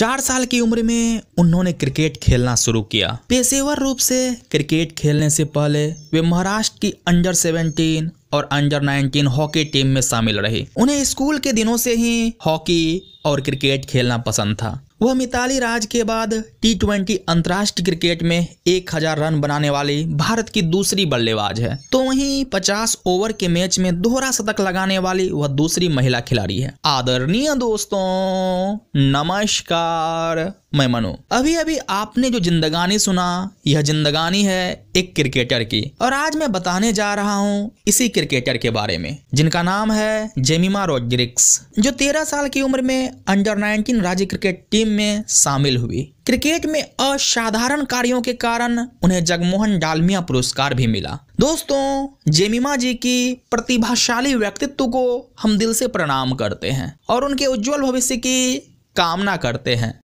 चार साल की उम्र में उन्होंने क्रिकेट खेलना शुरू किया पेशेवर रूप से क्रिकेट खेलने से पहले वे महाराष्ट्र की अंडर 17 और अंडर 19 हॉकी टीम में शामिल रहे उन्हें स्कूल के दिनों से ही हॉकी और क्रिकेट खेलना पसंद था वह मिताली राज के बाद टी ट्वेंटी अंतर्राष्ट्रीय क्रिकेट में एक हजार रन बनाने वाली भारत की दूसरी बल्लेबाज है तो वहीं 50 ओवर के मैच में दोहरा शतक लगाने वाली वह दूसरी महिला खिलाड़ी है आदरणीय दोस्तों नमस्कार मैं मनु अभी अभी आपने जो जिंदगानी सुना यह जिंदगानी है एक क्रिकेटर की और आज मैं बताने जा रहा हूँ इसी क्रिकेटर के बारे में जिनका नाम है जेमिमा रोड्रिक्स जो तेरह साल की उम्र में अंडर 19 राज्य क्रिकेट टीम में शामिल हुई क्रिकेट में असाधारण कार्यों के कारण उन्हें जगमोहन डालमिया पुरस्कार भी मिला दोस्तों जेमिमा जी की प्रतिभाशाली व्यक्तित्व को हम दिल से प्रणाम करते हैं और उनके उज्जवल भविष्य की कामना करते हैं